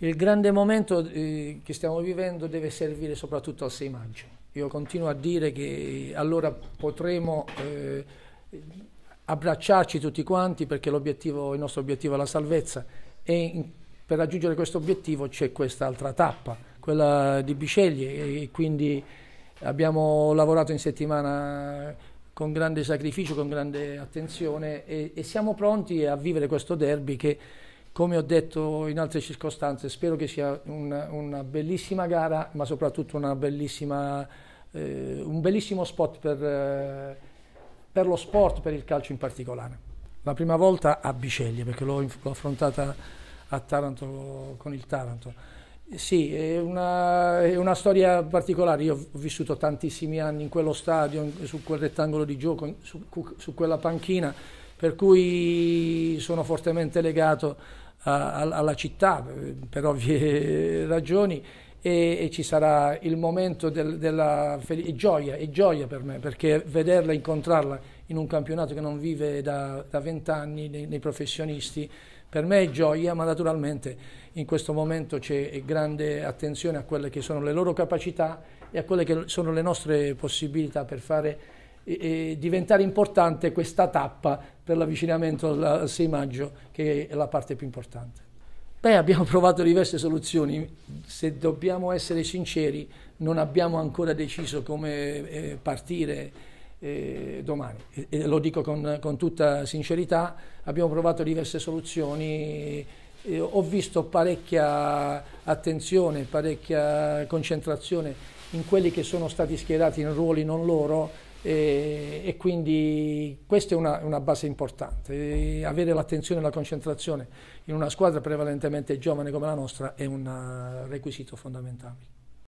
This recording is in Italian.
Il grande momento eh, che stiamo vivendo deve servire soprattutto al 6 maggio. Io continuo a dire che eh, allora potremo eh, abbracciarci tutti quanti perché il nostro obiettivo è la salvezza e in, per raggiungere questo obiettivo c'è quest'altra tappa, quella di Biceglie e quindi abbiamo lavorato in settimana con grande sacrificio, con grande attenzione e, e siamo pronti a vivere questo derby che come ho detto in altre circostanze, spero che sia una, una bellissima gara, ma soprattutto bellissima, eh, un bellissimo spot per, eh, per, lo sport, per il calcio in particolare. La prima volta a Biceglie, perché l'ho, l'ho affrontata a Taranto con il Taranto. Sì, è una, è una, storia particolare. Io ho vissuto tantissimi anni in quello stadio, in, su quel rettangolo di gioco, su, su quella panchina, per cui sono fortemente legato a, alla città per ovvie ragioni e, e ci sarà il momento del, della fel- gioia, e gioia per me perché vederla, incontrarla in un campionato che non vive da vent'anni nei, nei professionisti per me è gioia, ma naturalmente in questo momento c'è grande attenzione a quelle che sono le loro capacità e a quelle che sono le nostre possibilità per fare eh, diventare importante questa tappa per l'avvicinamento al 6 maggio, che è la parte più importante. Beh, abbiamo provato diverse soluzioni, se dobbiamo essere sinceri non abbiamo ancora deciso come eh, partire eh, domani, e lo dico con, con, tutta sincerità, abbiamo provato diverse soluzioni, eh, ho visto parecchia attenzione, parecchia concentrazione in quelli che sono stati schierati in ruoli non loro, e, e quindi questa è una, una base importante. E avere l'attenzione e la concentrazione in una squadra prevalentemente giovane come la nostra è un eh, requisito fondamentale.